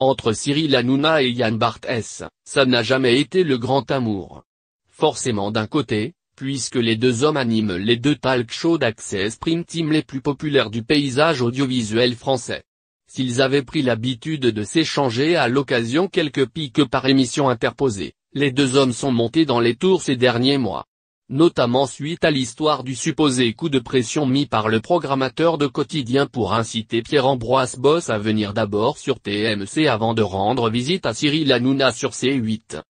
Entre Cyril Hanouna et Yann Barthès, ça n'a jamais été le grand amour. Forcément d'un côté, puisque les deux hommes animent les deux talk shows d'accès Prime Team les plus populaires du paysage audiovisuel français. S'ils avaient pris l'habitude de s'échanger à l'occasion quelques piques par émission interposée, les deux hommes sont montés dans les tours ces derniers mois notamment suite à l'histoire du supposé coup de pression mis par le programmateur de quotidien pour inciter Pierre-Ambroise Boss à venir d'abord sur TMC avant de rendre visite à Cyril Hanouna sur C8.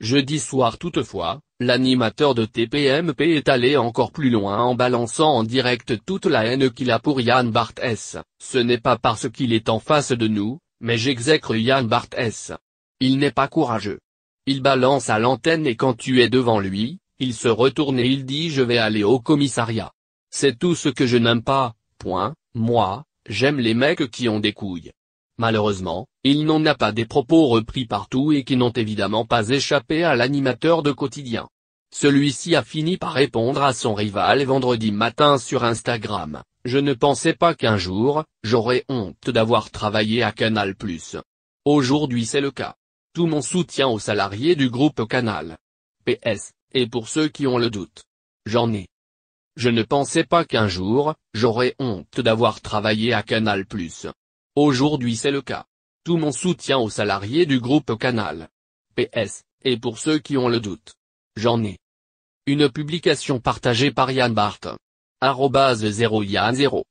Jeudi soir toutefois, l'animateur de TPMP est allé encore plus loin en balançant en direct toute la haine qu'il a pour Yann Barthès, ce n'est pas parce qu'il est en face de nous, mais j'exècre Yann Barthès. Il n'est pas courageux. Il balance à l'antenne et quand tu es devant lui, il se retourne et il dit je vais aller au commissariat. C'est tout ce que je n'aime pas, point, moi, j'aime les mecs qui ont des couilles. Malheureusement, il n'en a pas des propos repris partout et qui n'ont évidemment pas échappé à l'animateur de quotidien. Celui-ci a fini par répondre à son rival vendredi matin sur Instagram. Je ne pensais pas qu'un jour, j'aurais honte d'avoir travaillé à Canal+. Aujourd'hui c'est le cas. Tout mon soutien aux salariés du groupe Canal. PS et pour ceux qui ont le doute. J'en ai. Je ne pensais pas qu'un jour, j'aurais honte d'avoir travaillé à Canal+. Aujourd'hui c'est le cas. Tout mon soutien aux salariés du groupe Canal. PS, et pour ceux qui ont le doute. J'en ai. Une publication partagée par Yann Bart Arrobase 0 Yann 0.